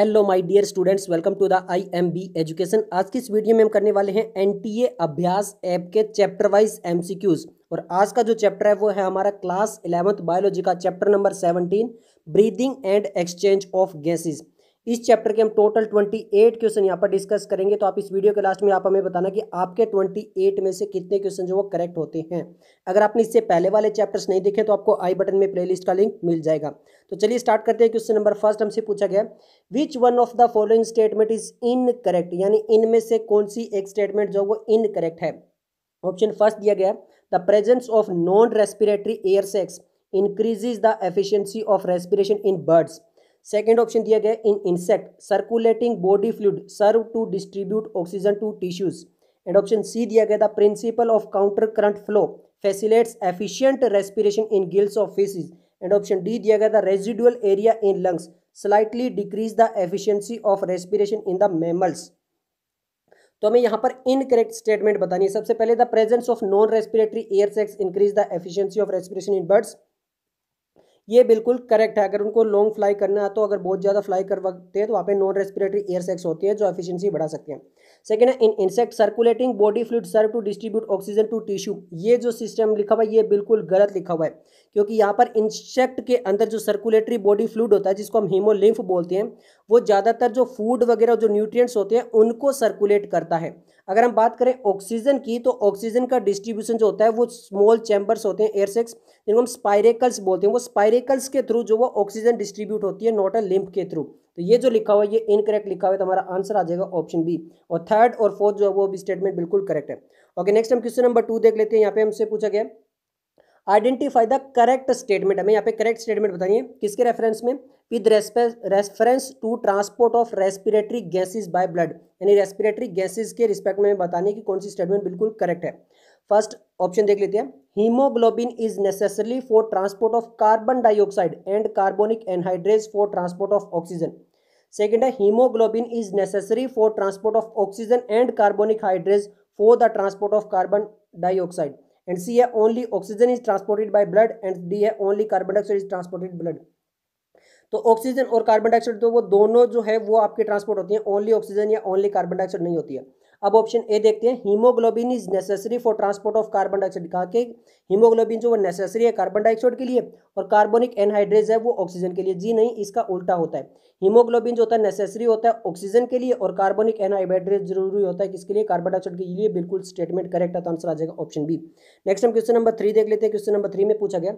hello my dear students welcome to the IMB M B education आज की इस video में हम करने वाले हैं एनटीए अभ्यास ऐप के चैप्टर वाइज एमसीक्यूज और आज का जो चैप्टर है वो है हमारा क्लास इलेवंथ बायोलॉजी का chapter number seventeen breathing and exchange of gases इस चैप्टर के हम टोटल ट्वेंटी एट क्वेश्चन यहाँ पर डिस्कस करेंगे तो आप इस वीडियो के लास्ट में आप हमें बताना कि आपके ट्वेंटी एट में से कितने क्वेश्चन जो वो करेक्ट होते हैं अगर आपने इससे पहले वाले चैप्टर्स नहीं देखे तो आपको आई बटन में प्लेलिस्ट का लिंक मिल जाएगा तो चलिए स्टार्ट करते हैं क्वेश्चन नंबर फर्स्ट हमसे पूछा गया which one of the following statement is incorrect यानी इनमें से कौन सी एक स्टेटमेंट जो वो इन करेक्ट है ऑप्शन फर्स्ट दिया गया the presence of non respiratory air sacs increases the efficiency of respiration in birds second option दिया गया in insect circulating body fluid serve to distribute oxygen to tissues and option C दिया गया था principle of counter current flow फैसिलेट्स efficient respiration in gills of fishes and option D दिया गया था residual area in lungs slightly decrease the efficiency of respiration in the mammals तो हमें यहाँ पर इनकरेक्ट स्टेटमेंट बतानी है सबसे पहले the presence of non respiratory air sacs increase the efficiency of respiration in birds ये बिल्कुल करेक्ट है अगर उनको लॉन्ग फ्लाई करना है तो अगर बहुत ज़्यादा फ्लाई करवाते हैं तो वहाँ पे नॉन रेस्पिरेटरी एयर सेक्स होती है जो एफिशिएंसी बढ़ा सकते हैं सेकेंड है in insect circulating body fluid serve to distribute oxygen to tissue ये जो सिस्टम लिखा हुआ है ये बिल्कुल गलत लिखा हुआ है क्योंकि यहाँ पर इंसेक्ट के अंदर जो सर्कुलेटरी बॉडी फ्लूड होता है जिसको हम हीमोलिम्फ बोलते हैं वो ज़्यादातर जो फूड वगैरह जो न्यूट्रिएंट्स होते हैं उनको सर्कुलेट करता है अगर हम बात करें ऑक्सीजन की तो ऑक्सीजन का डिस्ट्रीब्यूशन जो होता है वो स्मॉल चैम्बर्स होते हैं एयरसेक्स जिनको हम स्पाइरेकल्स बोलते हैं वो स्पाइरेकल्स के थ्रू जो वो ऑक्सीजन डिस्ट्रीब्यूट होती है नोटल लिम्फ के थ्रू तो ये जो लिखा हुआ है ये इनकरेक्ट लिखा हुआ है तो हमारा आंसर आ जाएगा ऑप्शन बी और थर्ड और फोर्थ जो है वो भी स्टेटमेंट बिल्कुल करेक्ट है ओके नेक्स्ट हम क्वेश्चन नंबर टू देख लेते हैं यहाँ पे हमसे पूछा गया आइडेंटिफाई द करेक्ट स्टेटमेंट हमें यहाँ पे करेक्ट स्टेटमेंट बताइए किसके रेफरेंस में with reference to transport of respiratory gases by blood यानी रेस्पिरेटरी गैसेज के रिस्पेक्ट में बताने की कौन सी स्टेटमेंट बिल्कुल करेक्ट है फर्स्ट ऑप्शन देख लेते हैं haemoglobin is necessarily for transport of carbon dioxide and carbonic anhydrase for transport of oxygen second है haemoglobin is necessary for transport of oxygen and carbonic hydrase for the transport of carbon dioxide and C है only oxygen is transported by blood and D है only carbon dioxide is transported blood तो oxygen और carbon dioxide तो वो दोनों जो है वो आपके ट्रांसपोर्ट होती है ओनली ऑक्सीजन या ओनली कार्बन डाइऑक्साइड नहीं होती है अब ऑप्शन ए देखते हैं haemoglobin is necessary for transport of carbon dioxide कहा के हीमोग्लोबिन जो वो नेसेसरी है कार्बन डाइऑक्साइड के लिए और कार्बोनिक एनहाइड्रेज है वो ऑक्सीजन के लिए जी नहीं इसका उल्टा होता है हीमोग्लोबिन जो होता है नेसेसरी होता है ऑक्सीजन के लिए और कार्बोनिक एनहाइड्रेज जरूरी होता है किसके लिए कार्बन डाइऑक्साइड के लिए बिल्कुल स्टेटमेंट करेक्ट है तो आंसर आ जाएगा ऑप्शन बी नेक्स्ट हम क्वेश्चन नंबर थ्री देख लेते हैं क्वेश्चन नंबर थ्री में पूछा गया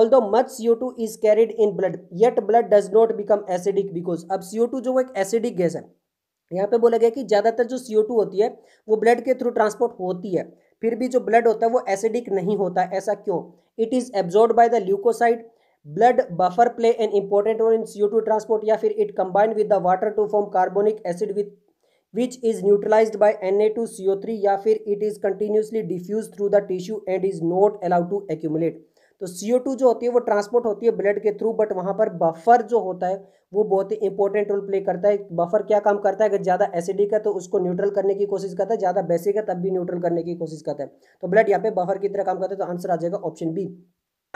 although much two is carried in blood yet blood does not become acidic because अब टू जो एक एसिडिक गैस है यहाँ पे बोला गया कि ज़्यादातर जो सी होती है वो ब्लड के थ्रू ट्रांसपोर्ट होती है फिर भी जो ब्लड होता है वो एसिडिक नहीं होता ऐसा क्यों it is absorb by the leucocyte blood buffer play an important role in C transport या फिर it combine with the water to form carbonic acid with which is neutralize by N A two C O three या फिर it is continuously diffuse through the tissue and is not allowed to accumulate तो CO2 जो होती है वो transport होती है blood के थ्रू बट वहाँ पर बफर जो होता है वो बहुत ही इंपॉर्टेंट रोल प्ले करता है बफर क्या काम करता है अगर ज़्यादा एसिडिक है तो उसको न्यूट्रल करने की कोशिश करता है ज़्यादा बेसिक है तब भी न्यूट्रल करने की कोशिश करता है तो ब्लड यहाँ पे बफर की तरह काम करता है तो आंसर आ जाएगा ऑप्शन बी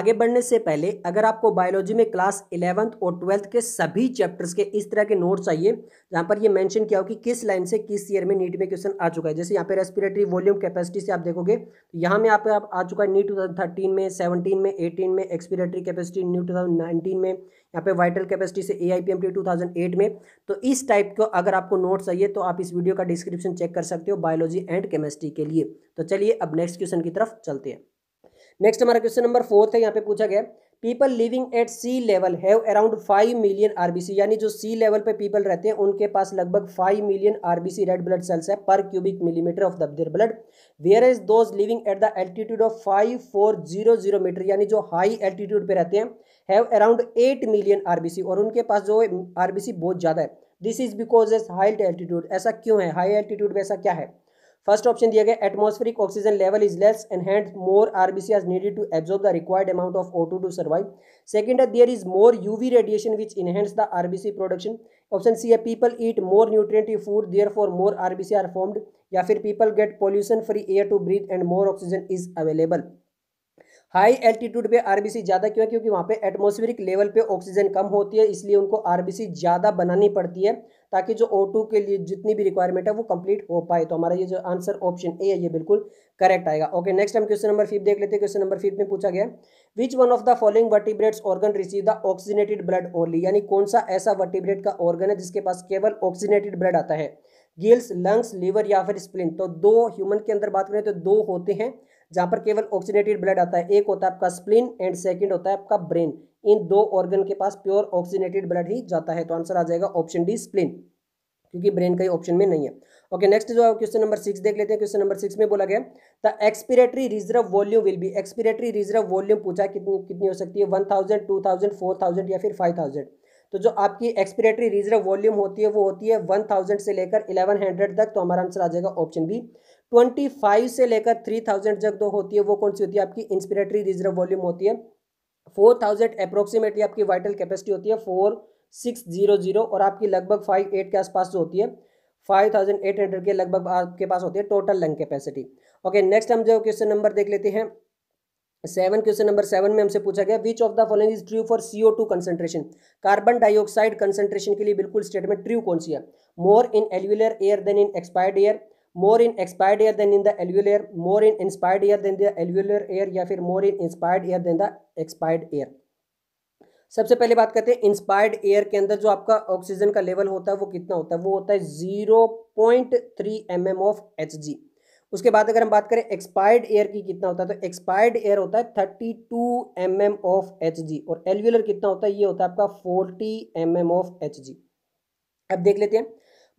आगे बढ़ने से पहले अगर आपको बायोलॉजी में क्लास इलेवंथ और ट्वेल्थ के सभी चैप्टर्स के इस तरह के नोट्स चाहिए जहाँ पर ये मेंशन किया हो कि किस लाइन से किस ईयर में नीट में क्वेश्चन आ चुका है जैसे यहाँ पे रेस्पिरेटरी वॉल्यूम कैपेसिटी से आप देखोगे तो यहाँ में आप, आ चुका है नीट टू में सेवनटीन में एटीन में एक्सपिरेटरी कैपेसिटी न्यू टू में यहाँ पे वाइटल कैपेसिटी से A I P M T में तो इस टाइप को अगर आपको नोट चाहिए तो आप इस वीडियो का डिस्क्रिप्शन चेक कर सकते हो बायोलॉजी एंड केमिस्ट्री के लिए तो चलिए अब नेक्स्ट क्वेश्चन की तरफ चलते हैं नेक्स्ट हमारा क्वेश्चन नंबर फोर्थ है यहाँ पे पूछा गया people living at sea level have around five million RBC यानी जो सी लेवल पे पीपल रहते हैं उनके पास लगभग five million RBC red blood cells है पर cubic millimetre of the blood where is those living at the altitude of five four zero zero metre यानी जो हाई एल्टीट्यूड पे रहते हैं have around eight million RBC और उनके पास जो आरबीसी बहुत ज़्यादा है this is because as high altitude ऐसा क्यों है हाई एल्टीट्यूड में ऐसा क्या है फर्स्ट ऑप्शन दिया गया atmospheric oxygen level is less and hand more RBC are needed to absorb the required amount of O two to survive second है there is more UV radiation which enhance the RBC production option C है people eat more nutritive food therefore more RBC are formed या फिर people get pollution free air to breathe and more oxygen is available high altitude पे RBC ज़्यादा क्यों है क्योंकि वहाँ पे एटमॉस्फेरिक लेवल पे ऑक्सीजन कम होती है इसलिए उनको आरबीसी ज़्यादा बनानी पड़ती है ताकि जो ओ के लिए जितनी भी रिक्वायरमेंट है वो कंप्लीट हो पाए तो हमारा ये जो आंसर ऑप्शन ए है ये बिल्कुल करेक्ट आएगा ओके नेक्स्ट हम क्वेश्चन नंबर फिफ्थ देख लेते हैं क्वेश्चन नंबर फिफ्थ में पूछा गया which one of the following vertebrates organ receive the oxygenated blood only यानी कौन सा ऐसा वर्टिब्रेट का ऑर्गन है जिसके पास केवल ऑक्सीजनेटेड ब्लड आता है गिल्स लंग्स लीवर या फिर स्प्लिन तो दो ह्यूमन के अंदर बात करें तो दो होते हैं जहाँ पर केवल ऑक्सीनेटेड ब्लड आता है एक होता है आपका स्प्लिन एंड सेकेंड होता है आपका ब्रेन इन दो ऑर्गन के पास प्योर ऑक्सीजनेटेड ब्लड ही जाता है तो आंसर आ जाएगा ऑप्शन डी स्प्लिन क्योंकि ब्रेन का ऑप्शन में नहीं है ओके नेक्स्ट जो है क्वेश्चन नंबर सिक्स देख लेते हैं क्वेश्चन नंबर सिक्स में बोला गया the expiratory reserve volume will be expiratory reserve volume पूछा कितनी कितनी हो सकती है one thousand two thousand four thousand या फिर फाइव थाउजेंड तो जो आपकी एक्सपिरेटरी रिजर्व वॉल्यूम होती है वो होती है वन थाउजेंड से लेकर इलेवन हंड्रेड तक तो हमारा आंसर आ जाएगा ऑप्शन बी ट्वेंटी फाइव से लेकर थ्री थाउजेंड तक जो होती है वो कौन सी होती है आपकी इंस्पिरेटरी रिजर्व वॉल्यूम होती है फोर थाउजेंड अप्रोक्सीमेटली आपकी वाइटल कैपेसिटी होती है फोर सिक्स जीरो जीरो और आपकी लगभग फाइव एट के आसपास जो होती है फाइव थाउजेंड एट हंड्रेड के लगभग आपके पास होती है total lung capacity okay next हम जो क्वेश्चन नंबर देख लेते हैं सेवन क्वेश्चन नंबर सेवन में हमसे पूछा गया which of the following is true for C O two concentration carbon dioxide concentration के लिए बिल्कुल स्टेटमेंट ट्रू कौन सी है more in alveolar air than in expired air more in expired air than in the alveolar more in inspired air than the alveolar air या फिर more in inspired air than the expired air सबसे पहले बात करते हैं inspired air के अंदर जो आपका ऑक्सीजन का लेवल होता है वो कितना होता है वो होता है zero point three M M of H G उसके बाद अगर हम बात करें एक्सपायर्ड एयर की कितना होता है तो एक्सपायर्ड एयर होता है thirty two M M of H G और एलव्यूलर कितना होता है ये होता है आपका forty M M of H G अब देख लेते हैं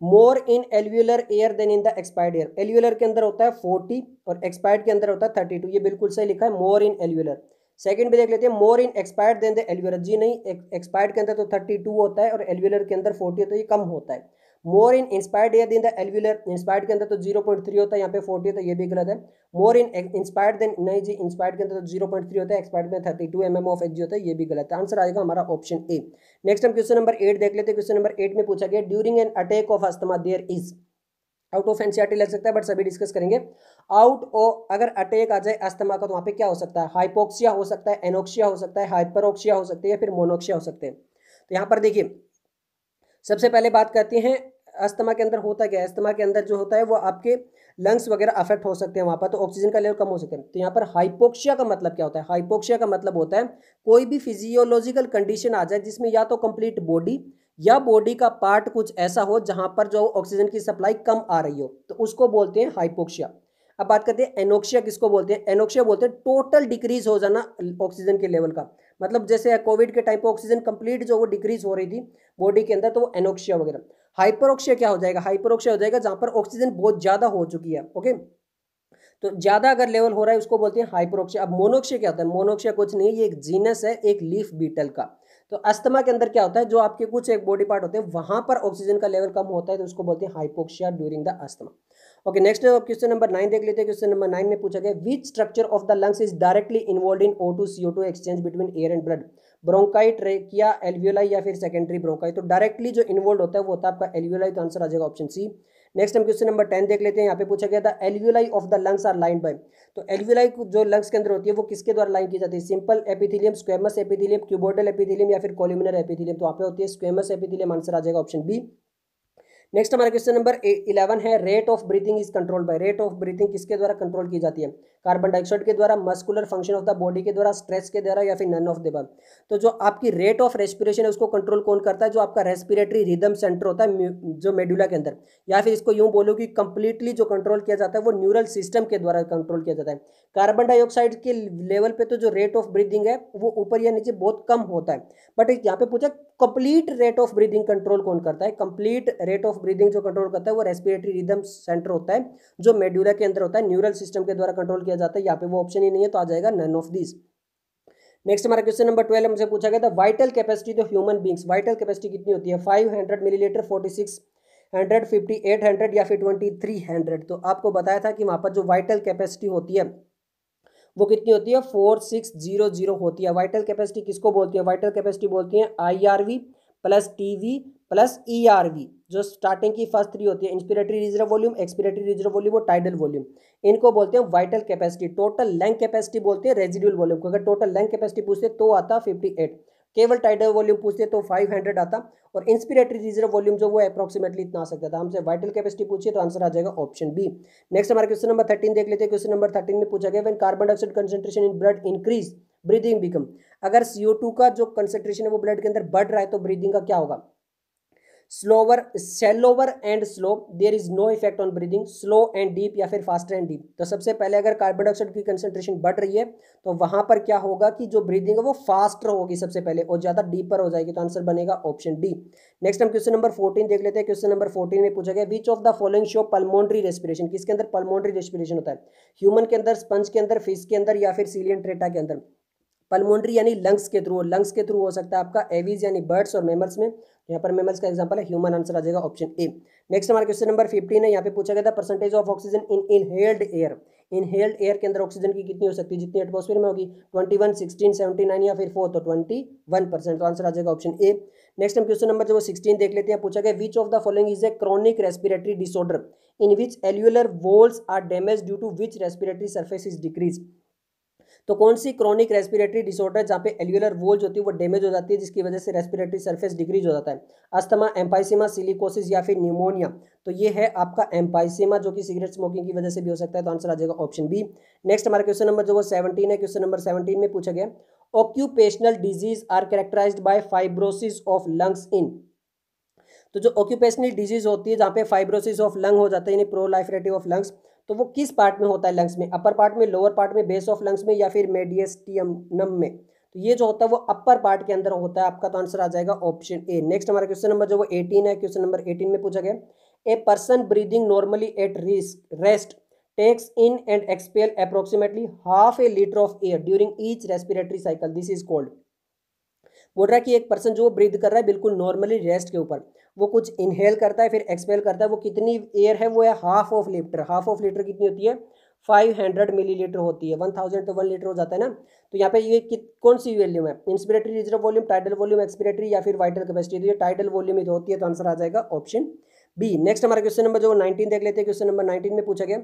more in alveolar air than in the expired air alveolar के अंदर होता है फोर्टी और एक्सपायर्ड के अंदर होता है थर्टी टू ये बिल्कुल सही लिखा है मोर इन एल्यूलर सेकंड भी देख लेते हैं more in expired than the alveolar जी नहीं एक्सपायर्ड के अंदर तो थर्टी टू होता है और एल्यूलर के अंदर फोर्टी होता है तो ये कम होता है मोर इन इंस्पायर्ड या दिन द एलव्यूलर इंस्पायर्ड के अंदर तो जीरो पॉइंट थ्री होता है यहाँ पे फोर्टी तो तो mm होता है ये भी गलत है मोर इन इंस्पायर्ड देन नहीं जी इंस्पायर्ड के अंदर तो जीरो पॉइंट थ्री होता है एक्सपायर्ड में thirty two M M of H G होता है ये भी गलत है आंसर आएगा हमारा ऑप्शन ए नेक्स्ट हम क्वेश्चन नंबर एट देख लेते हैं क्वेश्चन नंबर एट में पूछा गया during an attack of asthma there is out of NCERT लग सकता है बट सभी डिस्कस करेंगे आउट ओ अगर अटैक आ जाए अस्थमा का तो वहाँ पे क्या हो सकता है हाइपोक्सिया हो सकता है एनोक्सिया हो सकता है हाइपरोक्सिया हो सकती है या फिर मोनोक्सिया हो सकते हैं तो यहाँ पर देखिए सबसे पहले बात करते हैं अस्थमा के अंदर होता क्या है अस्थमा के अंदर जो होता है वो आपके लंग्स वगैरह अफेक्ट हो सकते हैं वहाँ पर तो ऑक्सीजन का लेवल कम हो सकता है तो यहाँ पर हाइपोक्सिया का मतलब क्या होता है हाइपोक्सिया का मतलब होता है कोई भी फिजियोलॉजिकल कंडीशन आ जाए जिसमें या तो कंप्लीट बॉडी या बॉडी का पार्ट कुछ ऐसा हो जहाँ पर जो ऑक्सीजन की सप्लाई कम आ रही हो तो उसको बोलते हैं हाइपोक्सिया अब बात करते हैं एनोक्सिया किसको बोलते हैं एनोक्सिया बोलते हैं टोटल डिक्रीज हो जाना ऑक्सीजन के लेवल का मतलब जैसे कोविड के टाइम पर ऑक्सीजन कंप्लीट जो वो डिक्रीज हो रही थी बॉडी के अंदर तो वो एनोक्शिया वगैरह हाइपरोक्शिया क्या हो जाएगा हाइपरोक्सिया हो जाएगा जहाँ पर ऑक्सीजन बहुत ज़्यादा हो चुकी है ओके तो ज़्यादा अगर लेवल हो रहा है उसको बोलते हैं हाइपरोक्सिया अब मोनोक्शिया क्या होता है मोनोक्शिया कुछ नहीं ये एक जीनस है एक लीफ बीटल का तो अस्थमा के अंदर क्या होता है जो आपके कुछ एक बॉडी पार्ट होते हैं वहाँ पर ऑक्सीजन का लेवल कम होता है तो उसको बोलते हैं hypoxia during the asthma okay next question number nine देख लेते हैं क्वेश्चन नंबर नाइन में पूछा गया which structure of the lungs is directly involve in O two CO two exchange between air and blood bronchi trachea alveoli या फिर secondary bronchi तो directly जो इन्वॉल्व होता है वो होता है आपका एलव्यूलाई तो आंसर आ जाएगा ऑप्शन सी नेक्स्ट हम क्वेश्चन नंबर टेन देख लेते हैं यहाँ पे पूछा गया था alveoli of the lungs are lined by तो एलव्यूलाई जो लंग्स के अंदर होती है वो किसके द्वारा लाइन की जाती है simple epithelium squamous epithelium cuboidal epithelium या फिर कोलिमिनर एपिथिलियम तो यहाँ पे होती है स्क्वेमस एपिथिलियम आंसर आ जाएगा ऑप्शन बी नेक्स्ट हमारा क्वेश्चन नंबर इलेवन है rate of breathing is control by rate of breathing किसके द्वारा कंट्रोल की जाती है कार्बन डाइऑक्साइड के द्वारा muscular function of the body के द्वारा स्ट्रेस के द्वारा या फिर नन ऑफ दिबल तो जो आपकी रेट ऑफ रेस्पिरेशन है उसको कंट्रोल कौन करता है जो आपका रेस्पिरेटरी रिदम सेंटर होता है जो मेडुला के अंदर या फिर इसको यूँ बोलो कि कंप्लीटली जो कंट्रोल किया जाता है वो न्यूरल सिस्टम के द्वारा कंट्रोल किया जाता है कार्बन डाइऑक्साइड के लेवल पर तो जो रेट ऑफ ब्रीदिंग है वो ऊपर या नीचे बहुत कम होता है बट यहाँ पे पूछा complete rate of breathing control कौन करता है कंप्लीट रेट ऑफ ब्रीदिंग जो कंट्रोल करता है वो रेस्पिरेटरी रिदम सेंटर होता है जो मेड्यूला के अंदर होता है न्यूरल सिस्टम के द्वारा कंट्रोल किया किया जाता है यहाँ पे वो ऑप्शन ही नहीं है तो आ जाएगा नन ऑफ दिस नेक्स्ट हमारा क्वेश्चन नंबर ट्वेल्व हमसे पूछा गया था vital capacity of human beings vital capacity कितनी होती है five hundred millilitre forty six hundred fifty eight hundred या फिर ट्वेंटी थ्री हंड्रेड तो आपको बताया था कि वहाँ पर जो वाइटल कैपेसिटी होती है वो कितनी होती है फोर सिक्स जीरो जीरो होती है वाइटल कैपेसिटी किसको बोलती है वाइटल कैपेसिटी बोलती है I R V plus T V plus E R V जो स्टार्टिंग की फर्स्ट थ्री होती है inspiratory reserve volume expiratory reserve volume और टाइडल वॉल्यूम इनको बोलते हैं vital capacity total lung capacity बोलते हैं रेजिडुअल वॉल्यूम को अगर टोटल लैंग कैपेसिटी पूछते तो आता फिफ्टी एट केवल टाइडल वॉल्यूम पूछते तो फाइव हंड्रेड आता और इंस्पिरेटरी रिजर्व वॉल्यूम जो वो अप्रॉक्सीमेटली इतना आ सकता था हमसे वाइटल कैपेसिटी पूछिए तो आंसर आ जाएगा ऑप्शन बी नेक्स्ट हमारे क्वेश्चन नंबर थर्टीन देख लेते हैं क्वेश्चन नंबर थर्टीन में पूछा गया when carbon dioxide concentration in blood increase breathing become अगर सीओ का जो कंसेंट्रेशन है वो ब्लड के अंदर बढ़ रहा है तो ब्रीदिंग का क्या होगा slower shallower and slow there is no effect on breathing slow and deep या फिर फास्ट एंड डीप तो सबसे पहले अगर कार्बन डाइऑक्साइड की कंसेंट्रेशन बढ़ रही है तो वहां पर क्या होगा कि जो ब्रीदिंग है वो फास्टर होगी सबसे पहले और ज़्यादा डीपर हो जाएगी तो आंसर बनेगा ऑप्शन डी नेक्स्ट हम क्वेश्चन नंबर फोर्टीन देख लेते हैं क्वेश्चन नंबर फोर्टीन में पूछा गया which of the following show pulmonary respiration किसके अंदर पलमोन्ड्री रेस्पिरेशन होता है ह्यूमन के अंदर स्पंज के अंदर फिश के अंदर या फिर सीलियन ट्रेटा के अंदर पल्मोन्ड्री यानी लंग्स के थ्रू लंग्स के थ्रू हो सकता है आपका एवीज यानी बर्ड्स और मेमल्स में यहाँ पर मेमल्स का एग्जाम्पल है ह्यूमन आंसर आ जाएगा ऑप्शन ए नेक्स्ट हमारा क्वेश्चन नंबर फिफ्टीन है यहाँ पे पूछा गया था percentage of oxygen in inhaled air inhaled air के अंदर ऑक्सीजन की कितनी हो सकती है जितनी एटमोसफेयर में होगी twenty one sixteen seventy nine या फिर फोर तो ट्वेंटी वन परसेंट तो आंसर आ जाएगा ऑप्शन ए नेक्स्ट हम क्वेश्चन नंबर जो सिक्सटीन देख लेते हैं पूछा गया which of the following is a chronic respiratory disorder in which alveolar walls are damage due to which respiratory surface is decrease तो कौन सी क्रॉनिक रेस्पिरेटरी डिसऑर्डर जहाँ पे एल्यूलर जो होती है वो डैमेज हो जाती है जिसकी वजह से रेस्पिरेटरी सर्फेस डिक्रीज हो जाता है अस्थमा एम्पाइसिमा सिलिकोसिस या फिर न्यूमोनिया तो ये है आपका एम्पाइसिमा जो कि सिगरेट स्मोकिंग की वजह से भी हो सकता है तो आंसर आ जाएगा ऑप्शन बी नेक्स्ट हमारा क्वेश्चन नंबर जो वो सेवनटीन है क्वेश्चन नंबर सेवनटीन में पूछा गया occupational disease are characterize by fibrosis of lungs in तो जो ऑक्यूपेशनल डिजीज होती है जहाँ पे फाइब्रोसिस ऑफ लंग हो जाता है यानी प्रोलाइफरेटिव ऑफ लंग्स तो वो किस पार्ट में होता है लंग्स में अपर पार्ट में लोअर पार्ट में बेस ऑफ लंग्स में या फिर मेडियस्टियम में तो ये जो होता है वो अपर पार्ट के अंदर होता है आपका तो आंसर आ जाएगा ऑप्शन ए नेक्स्ट हमारा क्वेश्चन नंबर जो वो एटीन है क्वेश्चन नंबर एटीन में पूछा गया a person breathing normally at risk rest takes in and expel approximately half a litre of air during each respiratory cycle this is called बोल रहा है कि एक पर्सन जो ब्रीद कर रहा है बिल्कुल नॉर्मली रेस्ट के ऊपर वो कुछ इनहेल करता है फिर एक्सपेल करता है वो कितनी एयर है वो है half of litre half of litre कितनी होती है फाइव हंड्रेड मिलीलीटर होती है वन थाउजेंड तो वन लीटर हो जाता है ना तो यहाँ पे ये कौन सी वैल्यूम है inspiratory reserve volume tidal volume expiratory या फिर वाइटल कैपेसिटी तो ये टाइडल वॉल्यूम ही होती है तो आंसर आ जाएगा ऑप्शन बी नेक्स्ट हमारा क्वेश्चन नंबर जो नाइनटीन देख लेते हैं क्वेश्चन नंबर नाइनटीन में पूछा गया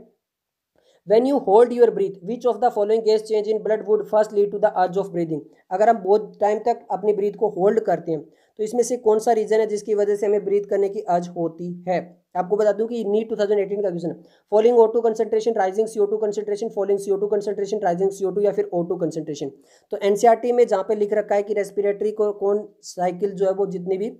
when you hold your breath which of the following gas change in blood would first lead to the urge of breathing अगर हम बहुत टाइम तक अपनी ब्रीथ को होल्ड करते हैं तो इसमें से कौन सा रीजन है जिसकी वजह से हमें ब्रीथ करने की अर्ज होती है आपको बता दूं कि नीट एटीन का क्वेश्चन है falling O two concentration rising CO two concentration falling CO two concentration rising CO two या फिर ओ टू कंसेंट्रेशन तो एनसीआरटी e में जहाँ पे लिख रखा है कि रेस्पिरेटरी को कौन साइकिल जो है वो जितनी भी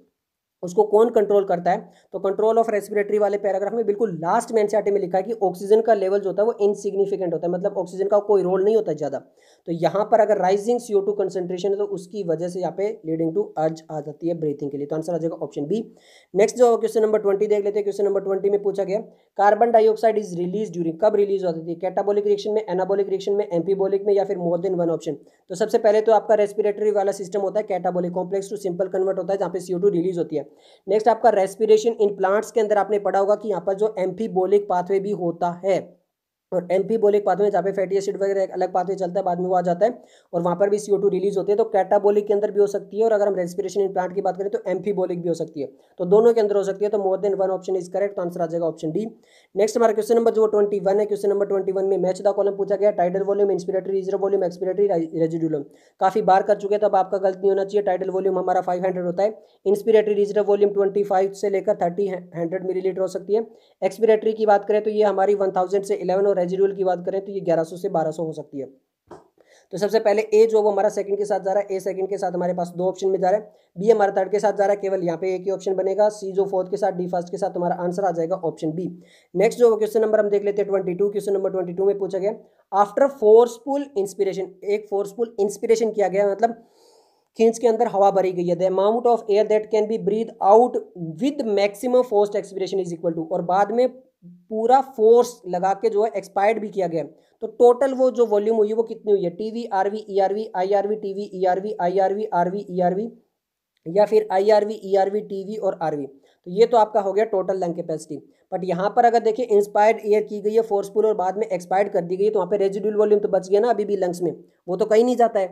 उसको कौन कंट्रोल करता है तो कंट्रोल ऑफ रेस्पिरेटरी वाले पैराग्राफ में बिल्कुल लास्ट में एनसीआरटी में लिखा है कि ऑक्सीजन का लेवल जो होता है वो इनसिग्निफिकेंट होता है मतलब ऑक्सीजन का कोई रोल नहीं होता ज़्यादा तो यहाँ पर अगर राइजिंग सीओ टू कंसेंट्रेशन है तो उसकी वजह से यहाँ पे लीडिंग टू अर्ज आ जाती है ब्रीथिंग के लिए तो आंसर आ जाएगा ऑप्शन बी नेक्स्ट जो क्वेश्चन नंबर ट्वेंटी देख लेते हैं क्वेश्चन नंबर ट्वेंटी में पूछा गया carbon dioxide is release during कब रिलीज होती है कैटाबोलिक रिएक्शन में एनाबोलिक रिएक्शन में एम्पीबोलिक में या फिर मोर देन वन ऑप्शन तो सबसे पहले तो आपका रेस्पिरेटरी वाला सिस्टम होता है catabolic complex to simple convert होता है जहाँ पे सीओ रिलीज होती है नेक्स्ट आपका रेस्पिरेशन इन प्लांट्स के अंदर आपने पढ़ा होगा कि यहाँ पर जो एम्फीबोलिक पाथवे भी होता है और एम पाथ पाथवे जहाँ पे फैटी एसिड वगैरह एक अलग पाथवे चलता है बाद में वो आ जाता है और वहाँ पर भी सी ओ टू रिलीज होते हैं तो कैटाबोलिक के अंदर भी हो सकती है और अगर हम रेस्पिरेशन प्लांट की बात करें तो एम बोलिक भी हो सकती है तो दोनों के अंदर हो सकती है तो more than one option is correct तो आंसर आ जाएगा ऑप्शन डी नेक्स्ट हमारा क्वेश्चन नंबर जो ट्वेंटी है क्वेश्चन नंबर ट्वेंटी में मैच द कॉलम पूछा गया tidal volume inspiratory reserve volume expiratory residual काफी बार कर चुके हैं तब तो आपका गलत नहीं होना चाहिए टाइडल वॉल्यूम हमारा फाइव हंड्रेड होता है inspiratory reserve volume twenty five से लेकर थर्टी हंड्रेड मिलीलीटर हो सकती है एक्सपिरेटरी की बात करें तो ये हमारी वन थाउजेंड से इलेवन और रेजिडुअल की बात करें तो ये 1100 से 1200 हो सकती है तो सबसे पहले ए जो वो हमारा सेकंड के साथ जा रहा है ए सेकंड के साथ हमारे पास दो ऑप्शन में जा रहा है बी हमारा थर्ड के साथ जा रहा है केवल यहाँ पे एक ही ऑप्शन बनेगा सी जो फोर्थ के साथ डी फर्स्ट के साथ हमारा आंसर आ जाएगा ऑप्शन बी नेक्स्ट जो क्वेश्चन नंबर हम देख लेते हैं twenty two question number twenty में पूछा गया आफ्टर फोर्सफुल इंस्पिरेशन एक फोर्सफुल इंस्पिरेशन किया गया मतलब खींच के अंदर हवा भरी गई है the amount of air that can be breathe out with maximum forced expiration is equal to और बाद में पूरा फोर्स लगा के जो है एक्सपायर्ड भी किया गया तो टोटल वो जो वॉल्यूम हुई वो कितनी हुई है TV RV ERV IRV TV ERV IRV RV ERV या फिर आईआरवी ईआरवी टीवी और आरवी तो ये तो आपका हो गया टोटल लंग कैपेसिटी बट यहाँ पर अगर देखिए इंस्पायर्ड एयर की गई है फोर्सफुल और बाद में एक्सपायर्ड कर दी गई तो वहाँ पर रेजिडुअल वॉल्यूम तो बच गया ना अभी भी लंग्स में वो तो कहीं नहीं जाता है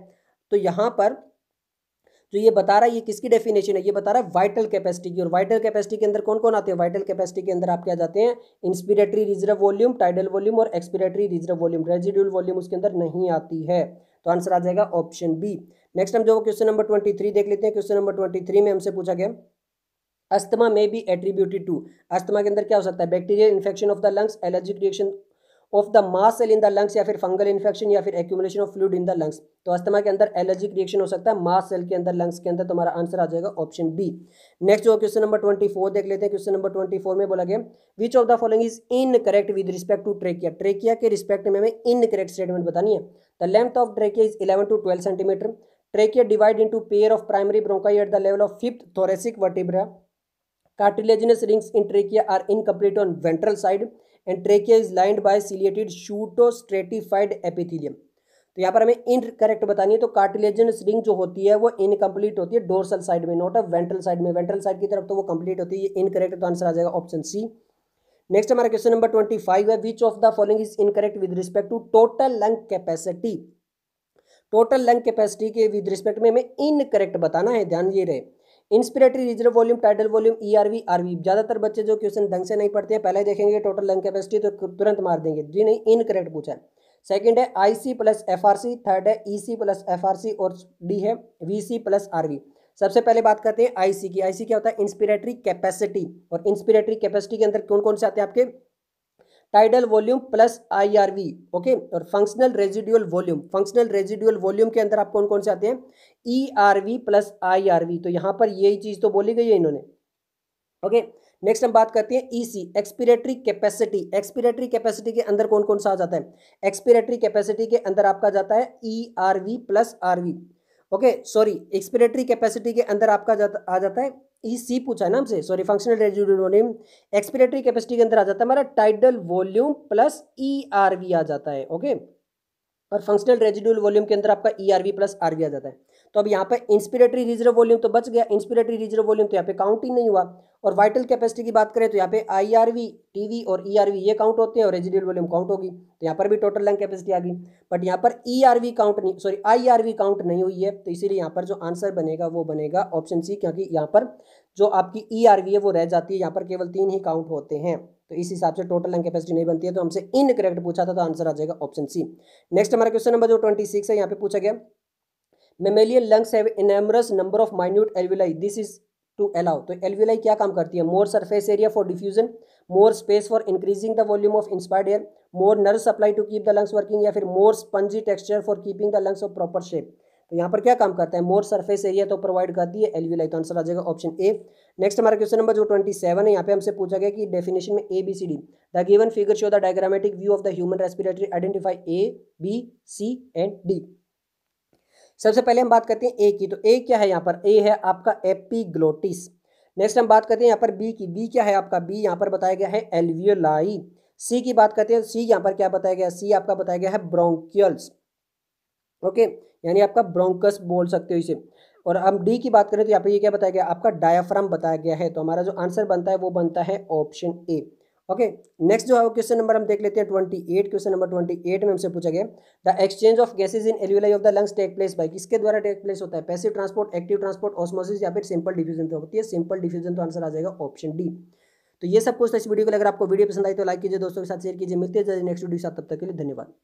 तो यहाँ पर तो ये बता रहा है ये किसकी डेफिनेशन है ये बता रहा है वाइटल कैपेसिटी की और वाइटल कैपेसिटी के अंदर कौन कौन आते हैं वाइटल कैपेसिटी के अंदर आप क्या जाते हैं inspiratory reserve volume tidal volume और expiratory reserve volume residual volume उसके अंदर नहीं आती है तो आंसर आ जाएगा ऑप्शन बी नेक्स्ट हम जो क्वेश्चन नंबर ट्वेंटी थ्री देख लेते हैं क्वेश्चन नंबर ट्वेंटी थ्री में हमसे पूछा गया अस्थमा में भी एट्रीब्यूटी टू अस्थमा के अंदर क्या हो सकता है bacterial infection of the lungs allergic reaction of the mast cell in the lungs या फिर फंगल इन्फेक्शन या फिर accumulation of fluid in the lungs तो अस्थमा के अंदर एलर्जिक रिएक्शन हो सकता है मास सेल के अंदर लंग्स के अंदर तुम्हारा आंसर आ जाएगा ऑप्शन बी नेक्स्ट जो क्वेश्चन नंबर ट्वेंटी फोर देख लेते हैं क्वेश्चन नंबर ट्वेंटी फोर में बोला गया which of the following is incorrect with respect to trachea trachea के रिस्पेक्ट में हमें इन करेक्ट स्टेटमेंट बतानी है the length of trachea is eleven to twelve centimetre trachea divide into pair of primary bronchi at the level of fifth thoracic vertebra cartilaginous rings in trachea are incomplete on ventral side and trachea is lined by pseudo pseudostratified epithelium तो यहाँ पर हमें incorrect बतानी है तो कार्टिलेजन ring जो होती है वो इनकम्प्लीट होती है डोरसल साइड में नॉट अ वेंट्रल साइड में वेंट्रल साइड की तरफ तो वो कंप्लीट होती है इनकरेक्ट तो आंसर आ जाएगा ऑप्शन सी नेक्स्ट हमारा क्वेश्चन नंबर ट्वेंटी फाइव है which of the following is incorrect with respect to total lung capacity total lung capacity के विद रिस्पेक्ट में हमें इनकरेक्ट बताना है ध्यान ये रहे inspiratory reserve volume tidal volume E e R V R V ज़्यादातर बच्चे जो क्वेश्चन ढंग से नहीं पढ़ते हैं पहले देखेंगे टोटल लंग कैपेसिटी तो तुरंत मार देंगे जी नहीं इनकरेक्ट पूछा है सेकेंड है I C plus F R C third है E C plus F R C और डी है V C plus R V सबसे पहले बात करते हैं आईसी की आईसी क्या होता है इंस्पिरेटरी कैपेसिटी और इंस्पिरेटरी कैपेसिटी के अंदर कौन कौन से आते हैं आपके tidal volume plus IRV okay और functional residual volume functional residual volume के अंदर आप कौन कौन से आते हैं E R V plus I R V तो यहाँ पर यही चीज़ तो बोली गई है इन्होंने ओके नेक्स्ट हम बात करते हैं EC expiratory capacity expiratory capacity के अंदर कौन कौन सा आ जाता है एक्सपिरेटरी कैपेसिटी के अंदर आपका जाता है E R V plus R V okay sorry expiratory capacity के अंदर आपका जाता आ जाता है ई सी पूछा है ना हमसे sorry functional residue expiratory capacity के अंदर आ जाता है हमारा tidal volume plus E R V आ जाता है ओके और फंक्शनल रेजिडुअल वॉल्यूम के अंदर आपका E R V plus R V आ जाता है तो अब यहाँ पर इंस्पिरेटरी रिजर्व वॉल्यूम तो बच गया इंस्पिरेटरी रिजर्व वॉल्यूम तो यहाँ पे काउंट ही नहीं हुआ और वाइटल कैपेसिटी की बात करें तो यहाँ पे I R V T V और ई आर वी ये काउंट होते हैं और रेजिडुअल वॉल्यूम काउंट होगी तो यहाँ पर भी टोटल लंग कैपेसिटी आ गई बट यहाँ पर ई आर वी काउंट नहीं sorry I R V count नहीं हुई है तो इसीलिए यहाँ पर जो आंसर बनेगा वो बनेगा ऑप्शन सी क्योंकि यहाँ पर जो आपकी ई आर वी है वो रह जाती है यहाँ पर केवल तीन ही काउंट होते हैं तो इस हिसाब से टोटल लंग कैपेसिटी नहीं बनती है तो हमसे इन करेक्ट पूछा था तो आंसर आ जाएगा ऑप्शन सी नेक्स्ट हमारा क्वेश्चन नंबर जो ट्वेंटी सिक्स है यहाँ पे पूछा गया mammalian lungs have enormous number of minute alveoli this is to allow तो एलविलाई क्या काम करती है more surface area for diffusion more space for increasing the volume of inspired air more nerve supply to keep the lungs working या फिर more spongy texture for keeping the lungs of proper shape तो यहाँ पर क्या काम करता है more surface area तो प्रोवाइड करती है एलवीलाई तो आंसर आ जाएगा ऑप्शन ए नेक्स्ट हमारा क्वेश्चन नंबर जो ट्वेंटी सेवन है यहाँ पे हमसे पूछा गया कि डेफिनेशन में A B C D the given figure show the diagrammatic view of the human respiratory identify A B C and D सबसे पहले हम बात करते हैं ए की तो ए क्या है यहाँ पर ए है आपका एपीग्लोटिस नेक्स्ट हम बात करते हैं यहाँ पर बी की बी क्या है आपका बी यहाँ पर बताया गया है एलवियोलाई सी की बात करते हैं सी यहाँ पर क्या बताया गया सी आपका बताया गया है ब्रोंक्यूल्स ओके यानी आपका ब्रोंकस बोल सकते हो इसे और हम डी की बात करें तो यहाँ पे ये क्या बताया गया आपका डायाफ्राम बताया गया है तो हमारा जो आंसर बनता है वो बनता है ऑप्शन ए ओके नेक्स्ट जो है क्वेश्चन नंबर हम देख लेते हैं twenty eight question number twenty eight में हमसे पूछा गया the exchange of gases in alveoli of the lungs take place by किसके द्वारा टेक प्लेस होता है passive transport active transport osmosis या फिर सिंपल डिफ्यूजन तो होती है सिंपल डिफ्यूजन तो आंसर आ जाएगा ऑप्शन डी तो ये सब कुछ था इस वीडियो को अगर आपको वीडियो पसंद आई तो लाइक कीजिए दोस्तों के साथ शेयर कीजिए मिलते हैं नेक्स्ट वीडियो के साथ तब तक के लिए धन्यवाद